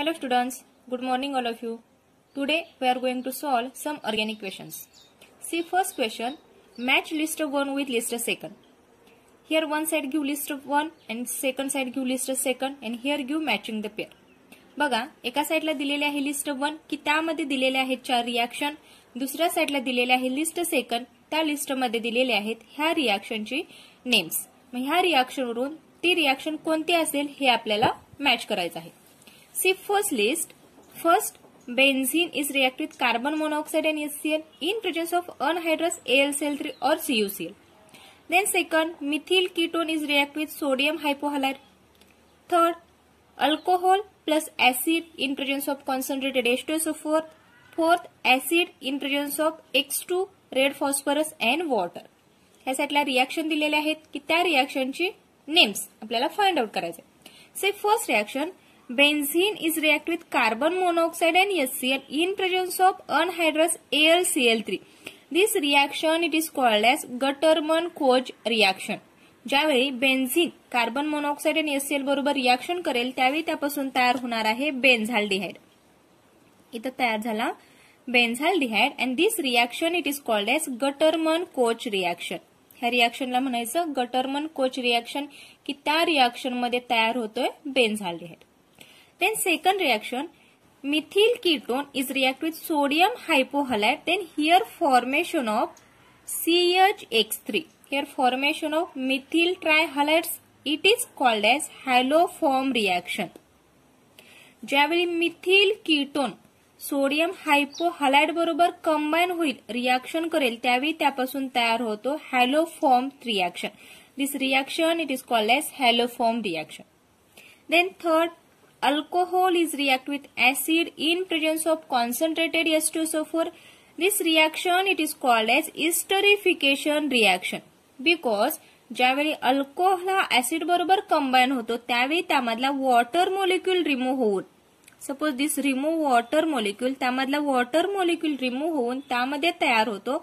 Hello students good morning all of you today we are going to solve some organic question see first question match list of one with list a second here one side घ्यू list of one and second side घ्यू list second and here ग्यू matching the pair बघा एका साइडला दिलेले आहे list one की त्यामध्ये दिलेले आहेत चार रिॲक्शन दुसऱ्या साईडला दिलेले आहे लिस्ट सेकंड त्या लिस्टमध्ये दिलेले आहेत ह्या रिॲक्शनची नेम्स मग ह्या रिॲक्शनवरून ती रिॲक्शन कोणती असेल हे आपल्याला मॅच करायचं आहे see first list first benzene is react with carbon mono and and ACN in presence of anhydrous three or L then second methyl ketone is react with sodium hypohalide third alcohol plus acid in presence of concentrated एस्टोसोफोर fourth acid in presence of X two red phosphorus and water यासाठी reaction दिलेले आहेत की त्या रिॲक्शनचे names आपल्याला find out करायचे सेफ first reaction Benzene is react with carbon monoxide and HCl in presence of anhydrous AlCl3. This reaction it is called as Gattermann Koch reaction. ज्यावेळी बेन्झिन कार्बन मोनॉक्साईड आणि एससीएल बरोबर रिॲक्शन करेल त्यावेळी त्यापासून तयार होणार आहे बेन्झाल डिहाइड इथं तयार झाला benzaldehyde and this reaction it is called as Gattermann Koch reaction ह्या रिॲक्शनला म्हणायचं गटरमन कोच रिॲक्शन की त्या मध्ये तयार होतोय benzaldehyde Then second reaction methyl ketone is react with sodium hypohalite then here formation of CHX3 here formation of methyl trihalides it is called as haloform reaction javeli methyl ketone sodium hypohalide बरोबर combine होईल reaction करेल त्यावेळी त्यापासून तयार होतो haloform reaction this reaction it is called as haloform reaction then third alcohol is react with acid in presence of concentrated H2SO4. This reaction it is called as esterification reaction because ज्यावेळी alcohol हा acid बरोबर combine होतो त्यावेळी त्यामधला water molecule remove होऊन suppose this remove water molecule त्यामधला water molecule remove होऊन त्यामध्ये तयार होतो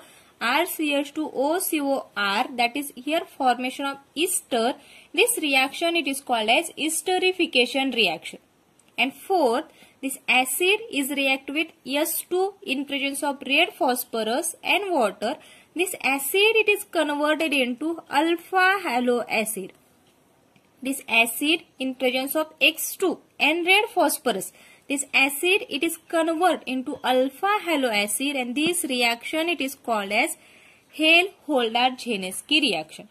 R C H two O CO R that is here formation of ester this reaction it is called as esterification reaction And fourth, this acid is react with S2 in presence of red phosphorus and water. This acid it is converted into alpha halo acid. This acid in presence of X2 and red phosphorus. This acid it is converted into alpha halo acid and this reaction it is called as Hell Volhard Zelinsky reaction.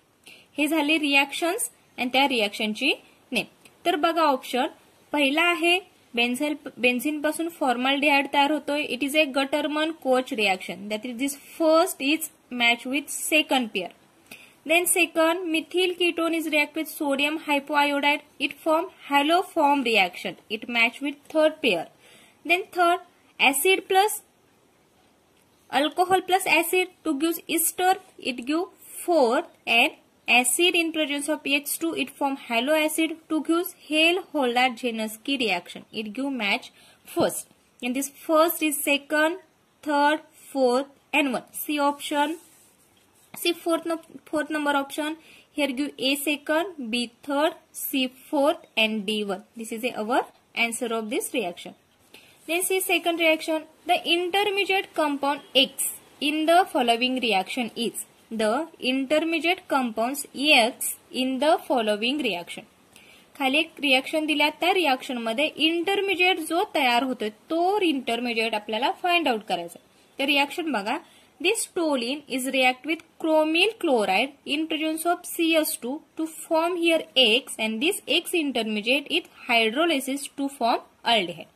These are reactions आणि त्या reaction name तर बघा option. पहिला आहे बेन्झेल बेन्झिनपासून formal formaldehyde तैयार होते it is a Gattermann Koch reaction that is this first is match with second pair then second methyl ketone is react with sodium hypo iodide it form haloform reaction it match with third pair then third acid plus alcohol plus acid to give ester it give fourth and acid in presence of h 2 it form haloacid to gives hale halogenous key reaction. It give match first. And this first is second, third, fourth and one. C option. See fourth, no, fourth number option. Here give A second, B third, C fourth and D one. This is our answer of this reaction. Then see second reaction. The intermediate compound X in the following reaction is the intermediate compound X in the following reaction खाली एक reaction दिल्या त्या मध्ये intermediate जो तयार होतोय तो intermediate आपल्याला फाइंड आउट करायचा तर रिॲक्शन बघा this toluene is react with chromyl chloride in presence of CS two to form here X and this X intermediate it hydrolysis to form aldehyde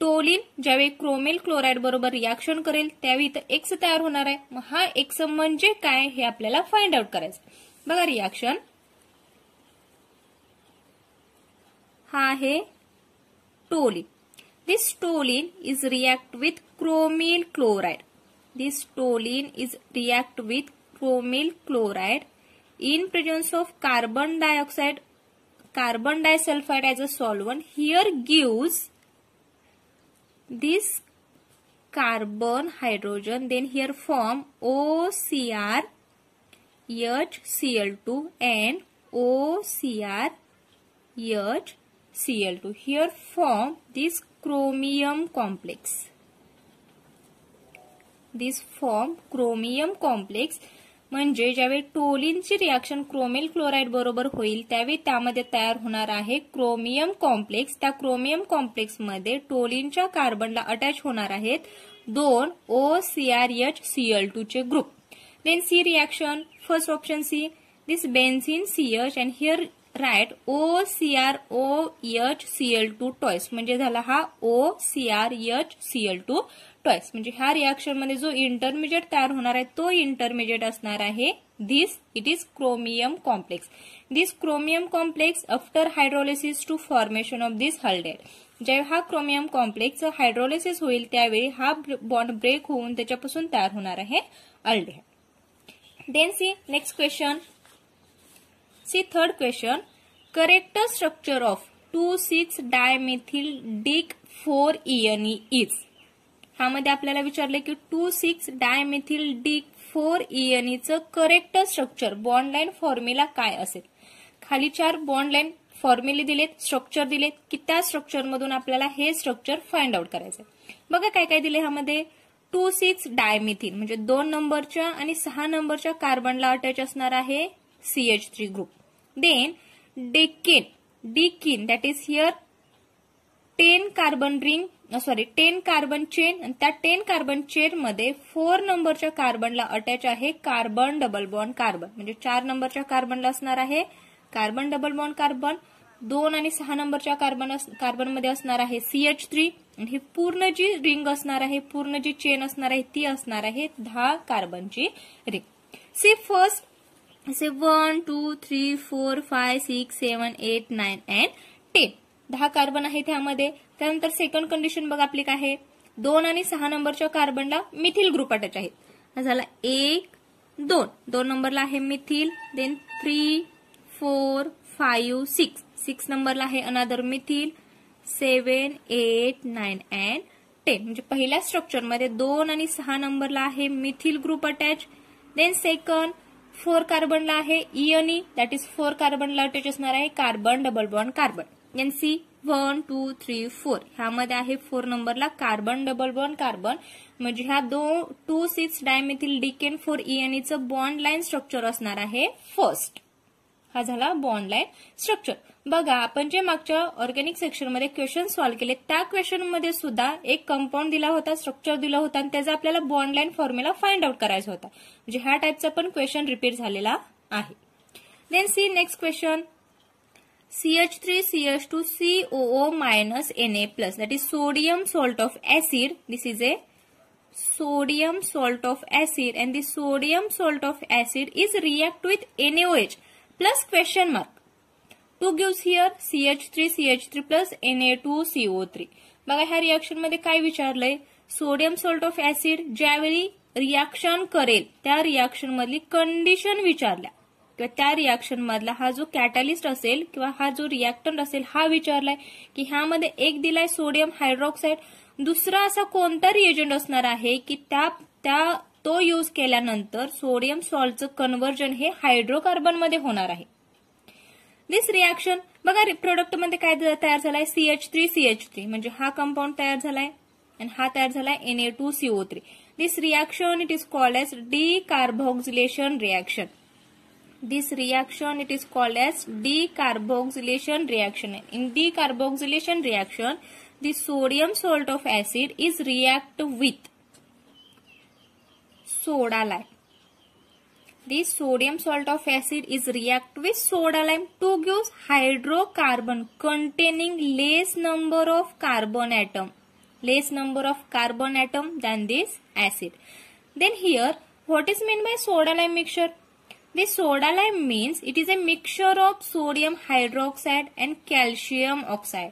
toluene ज्यावेळी chromyl chloride बरोबर reaction करेल त्यावेळी इथं x तयार होणार आहे मग हा एक्स म्हणजे काय हे आपल्याला फाइंड आउट करायचं बघा रिॲक्शन हा आहे toluene this toluene is react with chromyl chloride this toluene is react with chromyl chloride in presence of carbon dioxide carbon disulphide as a solvent here give this carbon hydrogen then here form OCr HCl2 and OCr HCl2 here form this chromium complex this form chromium complex म्हणजे ज्यावेळी टोलिनची reaction chromyl chloride बरोबर होईल त्यावेळी त्यामध्ये तयार होणार आहे chromium complex त्या क्रोमियम कॉम्प्लेक्समध्ये टोलिनच्या कार्बनला अटॅच होणार आहेत दोन O C R C L two चे group then see reaction first option see this benzene C H and here right O C R O H C L two twice म्हणजे झाला हा O C R C L two twice म्हणजे ह्या रिॲक्शनमध्ये जो intermediate तयार होणार आहे तो इंटरमिजिएट असणार आहे this it is chromium complex this chromium complex after hydrolysis to formation of this aldehyde ज्यावेळी हा क्रोमियम कॉम्प्लेक्स हायड्रोलिसिस होईल त्यावेळी हा बॉन्ड ब्रेक होऊन त्याच्यापासून तयार होणार आहे aldehyde then see next question see third question correct structure of two six dimethyl dec four ene is मध्ये आपल्याला विचारलं की two six dimethyl dec four चं correct structure bond line formula काय असेल खाली चार बॉन्ड लाईन फॉर्म्युले दिलेत स्ट्रक्चर दिलेत की त्या स्ट्रक्चरमधून आपल्याला हे स्ट्रक्चर फाइंड आउट करायचं बघा काय काय दिले ह्यामध्ये टू सिक्स डायमिथिन म्हणजे दोन नंबरच्या आणि सहा नंबरच्या कार्बनला अटॅच असणार आहे CH three group then dec decene that is here ten carbon ring sorry ten carbon chain त्या टेन कार्बन चेन मध्ये फोर नंबरच्या कार्बनला अटॅच आहे कार्बन डबल बॉन्ड कार्बन म्हणजे चार नंबरच्या कार्बनला असणार आहे कार्बन डबल बॉन्ड कार्बन दोन आणि सहा नंबरच्या कार्बन कार्बन मध्ये असणार आहे सीएच थ्री आणि ही पूर्ण जी रिंग असणार आहे पूर्ण जी चेन असणार आहे ती असणार आहे दहा कार्बनची ring say first say one two three four five six seven eight nine and ten दहा कार्बन आहे त्यामध्ये त्यानंतर सेकंड कंडिशन बघा आपली काय आहे दोन आणि सहा नंबरच्या कार्बनला मिथिल ग्रुप अटॅच आहे हा झाला एक दोन दोन नंबरला आहे methyl then three four five six six नंबरला आहे another methyl seven eight nine and ten म्हणजे पहिल्या स्ट्रक्चरमध्ये दोन आणि सहा नंबरला आहे methyl group attach then second four कार्बनला आहे इयनी दॅट इज फोर कार्बनला अटॅच असणार आहे carbon double bond carbon and see one two three four ह्यामध्ये आहे फोर नंबरला कार्बन डबल बॉन्ड कार्बन म्हणजे ह्या दोन two six dimethyl decane four ईएनईचं बॉन्ड लाईन स्ट्रक्चर असणार आहे फर्स्ट हा झाला बॉन्ड लाईन स्ट्रक्चर बघा आपण जे मागच्या ऑर्गॅनिक सेक्शनमध्ये क्वेश्चन सॉल्व्ह केले त्या क्वेश्चनमध्ये सुद्धा एक कंपाऊंड दिला होता स्ट्रक्चर दिला होता आणि त्याचा आपल्याला bond line formula find out करायचा होता म्हणजे ह्या टाईपचा पण क्वेश्चन रिपीट झालेला आहे then see next question CH3, CH2, COO minus Na plus. That is sodium salt of acid. This is a sodium salt of acid and the sodium salt of acid is react with NaOH plus question mark. 2 gives here CH3, CH3 plus Na2CO3. बघा ह्या reaction मध्ये काय विचारलंय sodium salt of acid ज्यावेळी reaction करेल त्या reaction मधली condition विचारल्या किंवा त्या रिॲक्शन मधला हा जो कॅटालिस्ट असेल किंवा हा जो रिॲक्टंट असेल हा विचारलाय की ह्यामध्ये एक दिलाय सोडियम हायड्रॉक्साईड दुसरा असा कोणता रिएजंट असणार आहे की त्या त्या तो यूज केल्यानंतर सोडियम सॉल्टचं कन्व्हर्जन हे हायड्रोकार्बनमध्ये होणार आहे दिस रिॲक्शन बघा प्रोडक्टमध्ये काय तयार झालाय सीएच थ्री सीएच थ्री म्हणजे हा कंपाऊंड तयार झालाय आणि हा तयार झालाय N A two CO three this reaction it is called as decarboxylation reaction this reaction it is called as decarboxylation reaction in decarboxylation reaction the sodium salt of acid is react with soda lime the sodium salt of acid is react with soda lime to give hydrocarbon containing less number of carbon atom less number of carbon atom than this acid then here what is meant by soda lime mixture this soda lime means it is a mixture of sodium hydroxide and calcium oxide.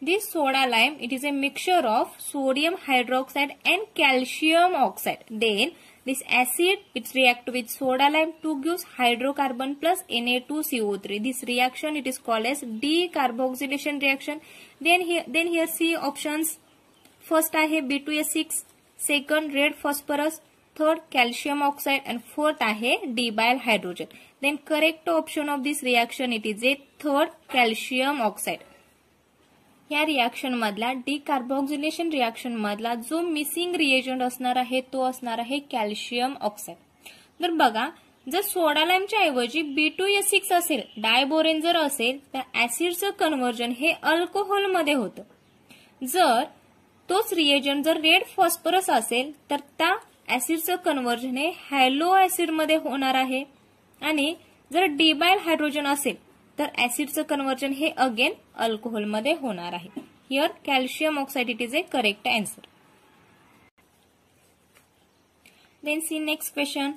This soda lime, it is a mixture of sodium hydroxide and calcium oxide. Then this acid, it react with soda lime to gives hydrocarbon plus Na2CO3. This reaction, it is called as decarboxylation reaction. Then here, then here see options. First I have b 2 a second red phosphorus, third calcium oxide and fourth आहे डीबायल hydrogen then correct option of this reaction it is a third calcium oxide या reaction मधला decarboxylation reaction मधला जो missing reagent असणार आहे तो असणार आहे कॅल्शियम ऑक्साईड तर बघा जर सोडालामच्या ऐवजी बी टू एस सिक्स असेल डायबोरेन जर असेल तर ऍसिडचं कन्वर्जन हे अल्कोहोलमध्ये होतं जर तोच रिएजंट जर रेड फॉस्फरस असेल तर त्या ऍसिडचं कन्वर्जन हे हॅलो ऍसिडमध्ये होणार आहे आणि जर डिबायल हायड्रोजन असेल तर ऍसिडचं कन्वर्जन हे अगेन अल्कोहोलमध्ये होणार आहे here calcium oxide it is a correct answer then see next question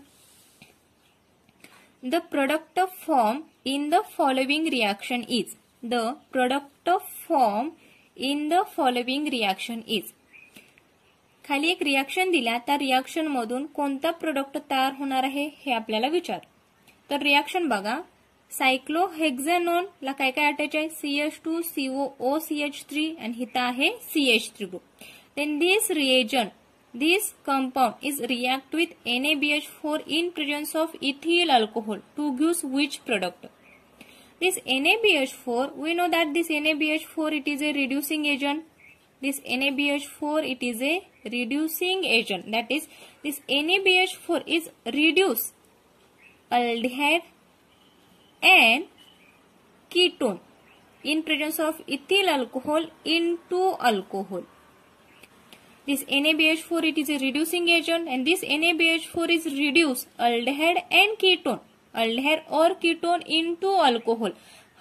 the product of form in the following reaction is the product of form in the following reaction is खाली एक reaction दिला त्या मधून कोणता product तयार होणार आहे हे आपल्याला विचार तर रिॲक्शन बघा सायक्लो हेक्झेनोन ला काय काय अटॅच आहे CH two CO O CH three आणि हिता आहे CH three group then this reagent this compound is react with NABH four in presence of ethyl alcohol to guess which product for we know that B NABH four it is a reducing agent this NaBH4 it is a reducing agent that is this NaBH4 is reduce aldehyde and ketone in presence of ethyl alcohol into alcohol. This NaBH4 it is a reducing agent and this NaBH4 is reduce aldehyde and ketone aldehyde or ketone into alcohol.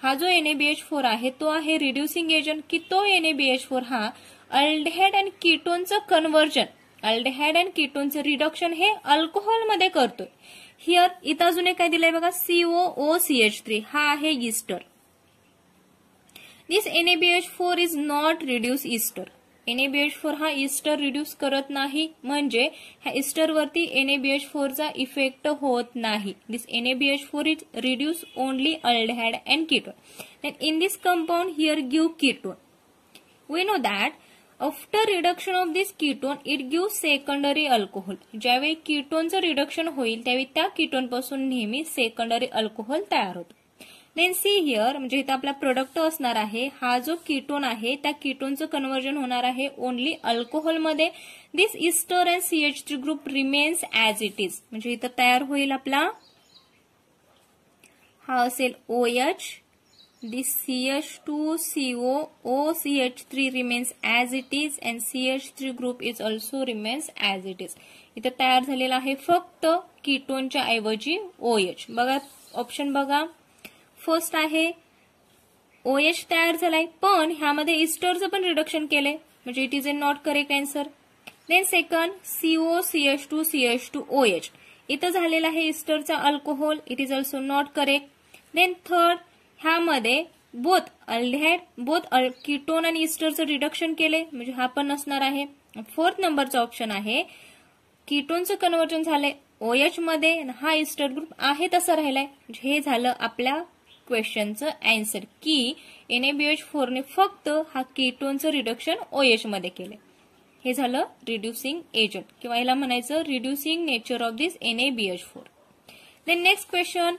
हा जो NABH four आहे तो आहे reducing agent की तो NABH four हा aldehyde and किटोनचं conversion aldehyde and किटोनचं रिडक्शन हे अल्कोहोलमध्ये करतोय हिअर इथं अजून एक काय दिलंय बघा CO O C H three हा आहे ester this NABH four is not reduce ester N ABH four हा इस्टर रिड्यूस करत नाही म्हणजे ह्या इस्टरवरती फोर चा इफेक्ट होत नाही this N H four is reduce only aldehyde and ketone in this compound here give ketone we know that after reduction of this ketone it give secondary alcohol ज्यावेळी किटोनचं reduction होईल त्यावेळी त्या पासून नेहमी सेकंडरी अल्कोहोल तयार होतो then see here म्हणजे इथं आपला प्रोडक्ट असणार आहे हा जो किटोन आहे त्या किटोनचं कन्वर्जन होणार आहे ओनली अल्कोहोलमध्ये this ester and CH three group remains as it is म्हणजे इथं तयार होईल आपला हा असेल O H this C H two CO O C H three remains as it is and C H three group is also remains as it is इथं तयार झालेला आहे फक्त किटोनच्या ऐवजी ओ एच बघा ऑप्शन बघा फर्स्ट आहे ओ एच तयार झालाय पण ह्यामध्ये इस्टरचं पण रिडक्शन केलंय म्हणजे it is a not correct answer then second CO CH two CH two O H इथं झालेला आहे इस्टरचा alcohol it is also not correct then third ह्यामध्ये बोथ अल्हॅड बोथ किटोन आणि इस्टरचं रिडक्शन केले म्हणजे हा पण नसणार आहे फोर्थ नंबरचा ऑप्शन आहे किटोनचं कन्वर्जन झालंय ओ एच मध्ये हा इस्टर ग्रुप आहे तसं राहिलाय म्हणजे हे झालं आपल्या क्वेश्चनचं अँसर की एन ए बी एच फोरने फक्त हा कीटोनचं रिडक्शन ओ मध्ये केलं हे झालं रिड्युसिंग एजंट किंवा याला म्हणायचं reducing nature of this N A B H four then next question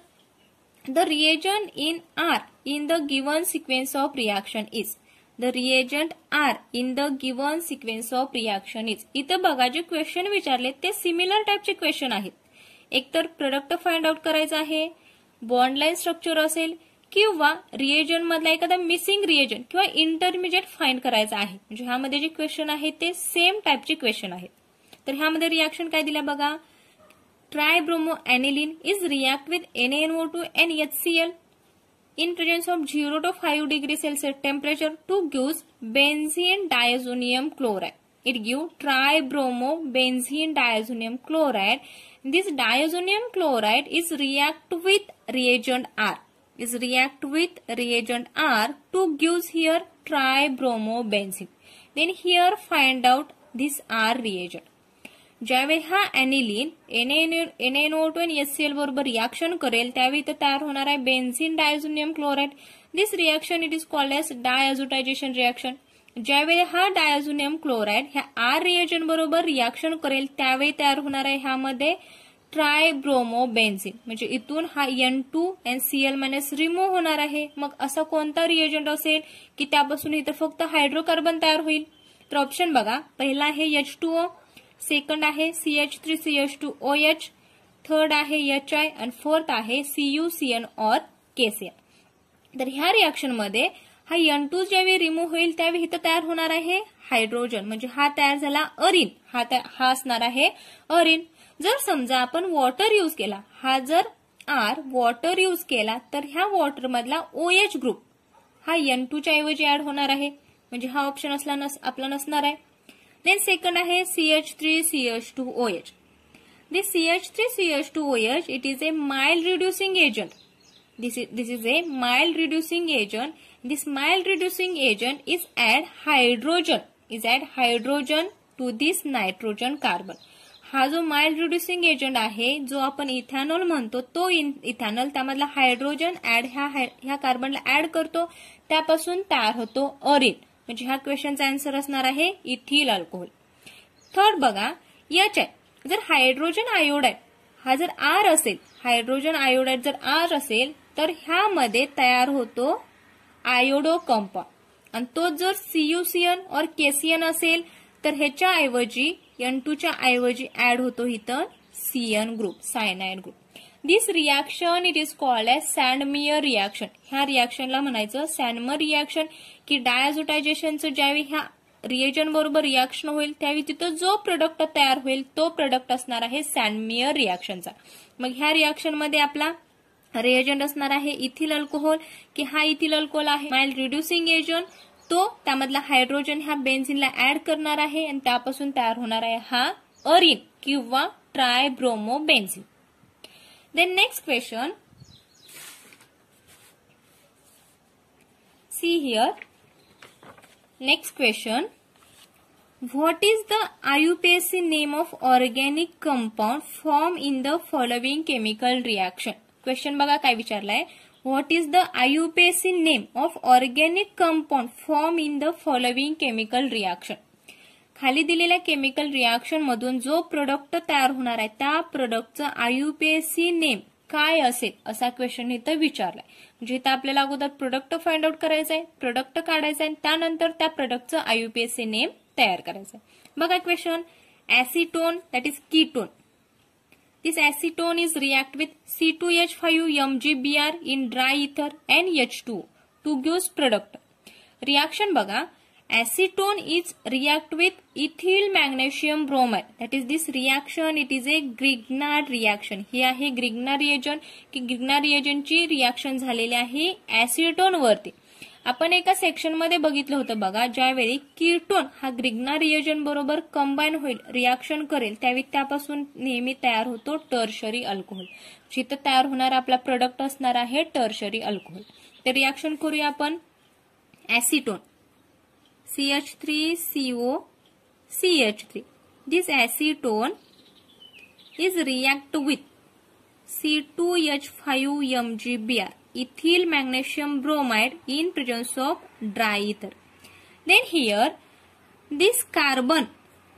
the reagent in R in the given sequence of reaction is the reagent R in the given sequence of reaction is इथं बघा जे question विचारले ते similar टाईपचे question आहेत एकतर product find out करायचं आहे बॉन्डलाईन स्ट्रक्चर असेल किंवा रिएजन मधला एखादा मिसिंग रिएजन किंवा इंटरमिजिएट फाइंड करायचा आहे म्हणजे ह्यामध्ये जे क्वेश्चन आहे ते सेम टाईपचे क्वेश्चन आहेत तर ह्यामध्ये रिॲक्शन काय दिला बघा tribromo aniline is react with NNO two N H C L in presence of zero to five degree Celsius temperature to give benzene diazonium chloride it give tribromo benzene diazonium chloride this diazonium chloride is react with reagent R is react with reagent R to gives here tribromobenzene then here find out this R reagent Javeha aniline nano to and SCL reaction karel tavita tar honara benzene diazonium chloride this reaction it is called as diazotization reaction ज्यावेळी हा diazonium chloride ह्या R reagent बरोबर reaction करेल त्यावेळी तयार होणार आहे ह्यामध्ये ट्रायब्रोमो बेन्झिन म्हणजे इथून हा N two N C L minus remove होणार आहे मग असा कोणता रिएजंट असेल की त्यापासून इथं फक्त हायड्रोकार्बन तयार होईल तर ऑप्शन बघा पहिला आहे एच टू ओ सेकंड आहे C H three C H two O H third आहे एच आय आणि फोर्थ आहे सी यू सी एन और केसीएल तर ह्या रिॲक्शनमध्ये मध्ये हा यन टू ज्यावेळी रिमूव्ह होईल त्यावेळी इथं तयार होणार आहे हायड्रोजन म्हणजे हा तयार झाला अरिन हा हा असणार आहे अरिन जर समजा आपण वॉटर यूज केला हा जर आर वॉटर यूज केला तर ह्या वॉटर मधला ओ एच ग्रुप हा एन टूच्या ऐवजी ऍड होणार आहे म्हणजे हा ऑप्शन असला नस आपला नसणार आहे देन सेकंड आहे CH three CH two O H this CH three CH two O H it is a mild reducing agent this is a mild reducing agent This mild reducing agent is add hydrogen, is add hydrogen to this nitrogen carbon. हा जो mild reducing agent आहे जो आपण ethanol म्हणतो तो ethanol त्यामधला hydrogen add ह्या ह्या कार्बनला ऍड करतो त्यापासून तयार होतो ऑरिन म्हणजे ह्या क्वेश्चनचा आन्सर असणार आहे इथिल अल्कोहोल थर्ड बघा आहे जर हायड्रोजन आयोडाइड हा जर आर असेल हायड्रोजन आयोडाईड जर आर असेल तर ह्यामध्ये तयार होतो आयोडो कंपा आणि तो जर सीयुसियन और केसियन असेल तर ह्याच्या ऐवजी एन टूच्या ऐवजी ऍड होतो इथं CN group cyanide group this reaction it is called as Sandmeyer reaction ह्या रिॲक्शनला म्हणायचं सॅनमर रिॲक्शन की डायझोटायझेशनचं ज्यावेळी ह्या रिएजन बरोबर रिॲक्शन होईल त्यावेळी तिथं जो प्रोडक्ट तयार होईल तो प्रोडक्ट असणार आहे सॅनमियर रिॲक्शनचा मग ह्या रिॲक्शनमध्ये आपला रिएजंट असणार इथिल अल्कोहोल कि हा इथिल अल्कोहोल है माइल रिड्यूसिंग एजेंट तो मधला हाइड्रोजन हा बेन्झिनला ऍड करना है तैयार त्यापासून तयार होणार आहे हा अरिन किंवा tribromo benzene then next question see here next question what is the IUPAC name of organic compound form in the following chemical reaction question बघा काय विचारलाय what is the IUPAC name of organic compound form in the following chemical reaction खाली दिलेल्या chemical reaction मधून जो product तयार होणार आहे त्या प्रोडक्टचं आयुपीएससी नेम काय असेल असा क्वेश्चन इथं विचारलाय म्हणजे इथं आपल्याला अगोदर प्रोडक्ट फाइंड आउट करायचं आहे प्रोडक्ट काढायचं आहे त्यानंतर त्या प्रोडक्टचं आयुपीएससी नेम तयार करायचं आहे बघा question tone that is ketone This acetone is react with C2H5MgBr in dry ether and H2 to gives product. Reaction baga. acetone is react with ethyl magnesium bromide. That is this reaction. It is a Grignard reaction. हे he Grignard reagent की Grignard reagent chi reaction झालेली आहे acetone वरती. आपण एका सेक्शनमध्ये बघितलं होतं बघा ज्यावेळी किटोन हा ग्रिग्ना रिएजन बरोबर कंबाईन होईल रिॲक्शन करेल त्यावेळी त्यापासून नेहमी तयार होतो टर्शरी अल्कोहोल जिथं तयार होणारा आपला प्रोडक्ट असणार आहे टर्शरी अल्कोहोल तर रिॲक्शन करूया आपण acetone C H three CO C H three this acetone is react with C two H five M G B R ethyl magnesium bromide in presence of dry ether. Then here this carbon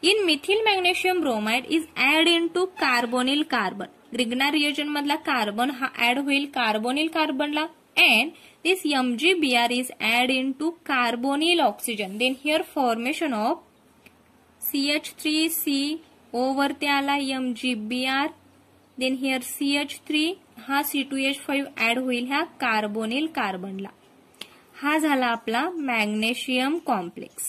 in methyl magnesium bromide is added into carbonyl carbon. Grignard reagent मधला carbon हा add होईल carbon कार्बनला and this MgBr is added into carbonyl oxygen. Then here formation of CH3C over त्याला MgBr. Then here CH3 हा C two H five add होईल ह्या carbonyl कार्बनला हा झाला आपला magnesium complex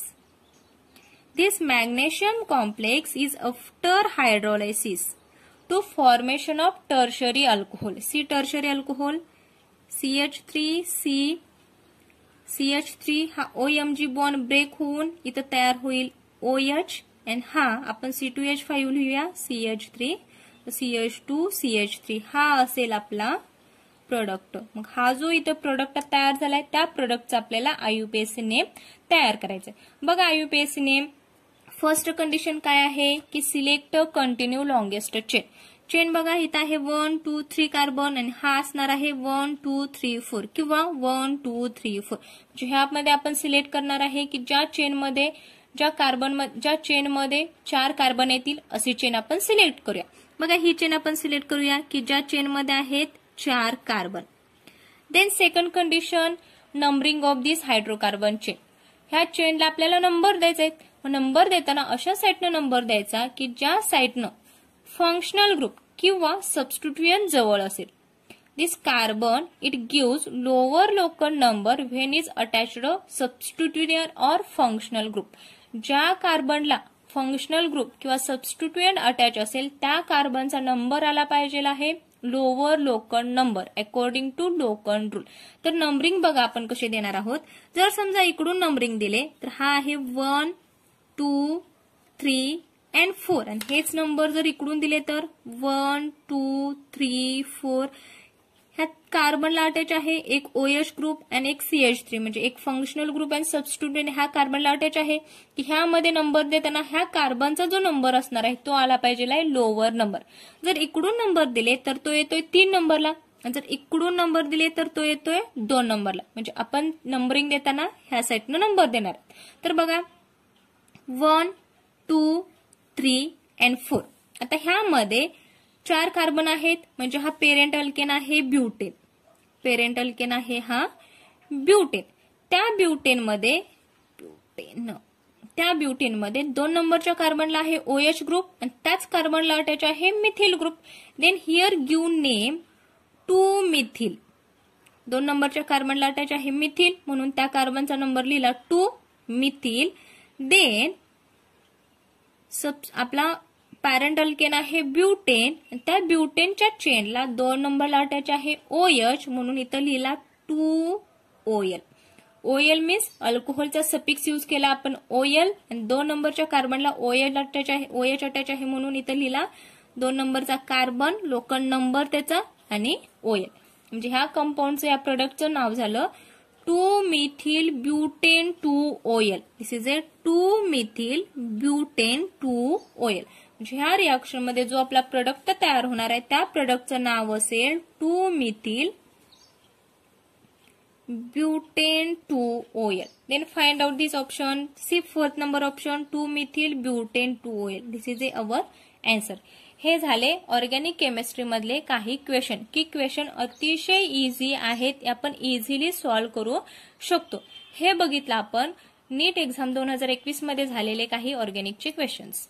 this magnesium complex is after hydrolysis to formation of tertiary alcohol see tertiary alcohol C H three C C H three हा O M G बॉन break होऊन इथं तयार होईल ओ एच अँड हा आपण सी टू एच फाईव्ह लिहूया C H three C H two C H three हा असेल आपला प्रोडक्ट मग हा जो इथं प्रोडक्ट तयार झालाय त्या प्रोडक्टचा आपल्याला आयुपीएससी नेम तयार करायचं आहे बघा आयुपीएससी नेम फर्स्ट कंडिशन काय आहे की select continue longest chain chain बघा इथं आहे वन टू थ्री कार्बन आणि हा असणार आहे वन टू थ्री फोर किंवा वन टू थ्री फोर म्हणजे ह्यामध्ये आपण सिलेक्ट करणार आहे की ज्या चेनमध्ये ज्या कार्बन ज्या चेनमध्ये चार कार्बन येतील अशी चेन आपण सिलेक्ट करूया बघा ही चेन आपण सिलेक्ट करूया की ज्या चेन मध्ये आहेत चार carbon then second condition numbering of this hydrocarbon chain ह्या चेनला आपल्याला नंबर द्यायचा आहे नंबर देताना अशा साईटनं नंबर द्यायचा की ज्या साईटनं फंक्शनल ग्रुप किंवा सबस्टिट्युएन जवळ असेल this carbon it gives lower local number when is attach substituent or functional group ज्या कार्बनला फंक्शनल ग्रुप किंवा सबस्टिट्युएंट अटॅच असेल त्या कार्बनचा नंबर आला पाहिजे आहे lower locant number according to locant rule तर नंबरिंग बघा आपण कसे देणार आहोत जर समजा इकडून नंबरिंग दिले तर हा आहे one two three and four आणि हेच नंबर जर इकडून दिले तर वन टू थ्री फोर ह्यात कार्बन अटॅच आहे एक ओएच ग्रुप अँड एक सीएच थ्री म्हणजे एक फंक्शनल ग्रुप अँड सबस्टिट्यूट हा कार्बनला अटॅच आहे की ह्यामध्ये नंबर देताना ह्या कार्बनचा जो नंबर असणार आहे तो आला पाहिजे लोअर नंबर जर इकडून नंबर दिले तर तो येतोय तीन नंबरला जर इकडून नंबर दिले तर तो येतोय दोन नंबरला म्हणजे आपण नंबरिंग देताना ह्या साईडनं नंबर देणार तर बघा one two three and four आता ह्यामध्ये चार कार्बन आहेत म्हणजे हा पेरेंट अल्केन आहे ब्युटेन पेरेंट अल्केन आहे हा ब्युटेन त्या ब्युटेनमध्ये ब्युटेन त्या ब्युटेनमध्ये दोन नंबरच्या कार्बनला आहे ओएच ग्रुप आणि त्याच कार्बनला अटॅच आहे methyl group then here give name two methyl दोन नंबरच्या कार्बनला अटॅच आहे मिथिल म्हणून त्या कार्बनचा नंबर लिहिला टू मिथिल देन आपला अल्केन आहे ब्युटेन त्या ब्युटेनच्या चेनला दोन नंबरला अटॅच आहे ओ एच म्हणून इथं लिहिला टू ओ एल मीन्स अल्कोहोलचा सपिक्स यूज केला आपण ओ आणि दोन नंबरच्या कार्बनला ओ अटॅच आहे ओ एच अटॅच आहे म्हणून इथं लिहिला दोन नंबरचा कार्बन लोकल नंबर त्याचा आणि ओ म्हणजे ह्या कंपाऊंडचं या प्रोडक्टचं नाव झालं two methyl butane two O this is a two methyl butane two O म्हणजे ह्या मध्ये जो आपला प्रोडक्ट तयार होणार आहे त्या प्रोडक्टचं नाव असेल two methyl butane two OL then find out this option C fourth number option two methyl butane two OL this is a our answer हे झाले ऑर्गॅनिक केमिस्ट्रीमधले काही क्वेश्चन की क्वेश्चन अतिशय इझी आहेत आपण इझिली सॉल्व्ह करू शकतो हे बघितलं आपण नीट एक्झाम दोन हजार एकवीस मध्ये झालेले काही ऑर्गेनिकचे क्वेश्चन्स